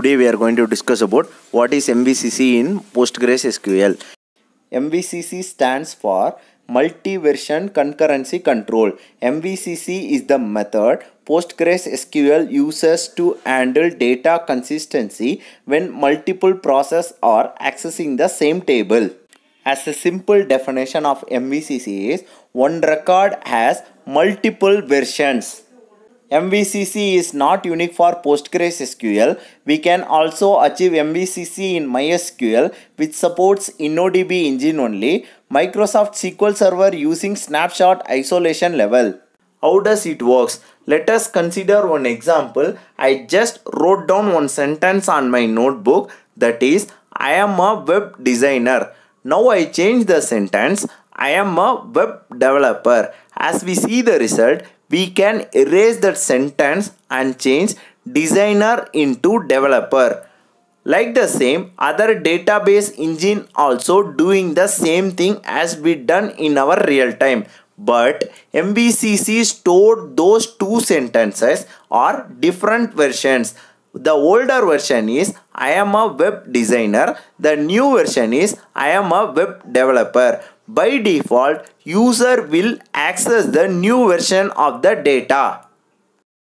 today we are going to discuss about what is MVCC in PostgreSQL. MVCC stands for Multi-Version Concurrency Control. MVCC is the method PostgreSQL uses to handle data consistency when multiple processes are accessing the same table. As a simple definition of MVCC is, one record has multiple versions. MVCC is not unique for PostgreSQL. We can also achieve MVCC in MySQL which supports InnoDB engine only. Microsoft SQL Server using snapshot isolation level. How does it works? Let us consider one example. I just wrote down one sentence on my notebook that is I am a web designer. Now I change the sentence I am a web developer. As we see the result, we can erase that sentence and change designer into developer. Like the same, other database engine also doing the same thing as we done in our real time. But MBCC stored those two sentences or different versions. The older version is I am a web designer. The new version is I am a web developer by default user will access the new version of the data.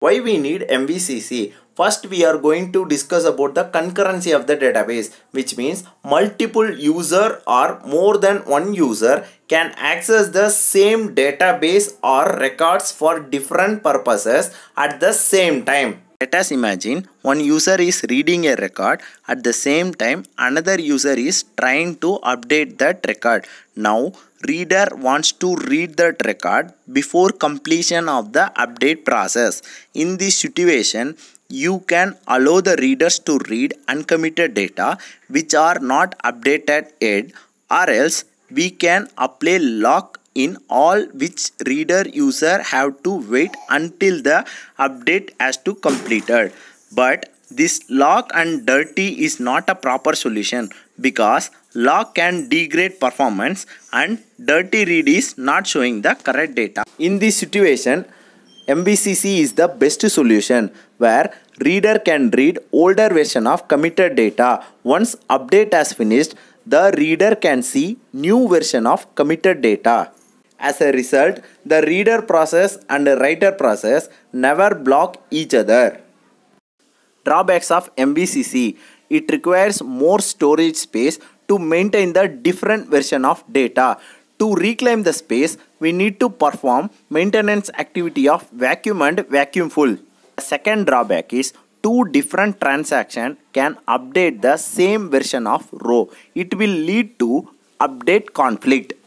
Why we need MVCC? First we are going to discuss about the concurrency of the database which means multiple user or more than one user can access the same database or records for different purposes at the same time. Let us imagine one user is reading a record at the same time another user is trying to update that record. Now reader wants to read that record before completion of the update process. In this situation you can allow the readers to read uncommitted data which are not updated yet or else we can apply lock in all which reader user have to wait until the update has to completed. But this lock and dirty is not a proper solution because lock can degrade performance and dirty read is not showing the correct data. In this situation, MVCC is the best solution where reader can read older version of committed data. Once update has finished, the reader can see new version of committed data. As a result, the reader process and writer process never block each other. Drawbacks of MVCC: It requires more storage space to maintain the different version of data. To reclaim the space, we need to perform maintenance activity of vacuum and vacuum full. second drawback is two different transactions can update the same version of row. It will lead to update conflict.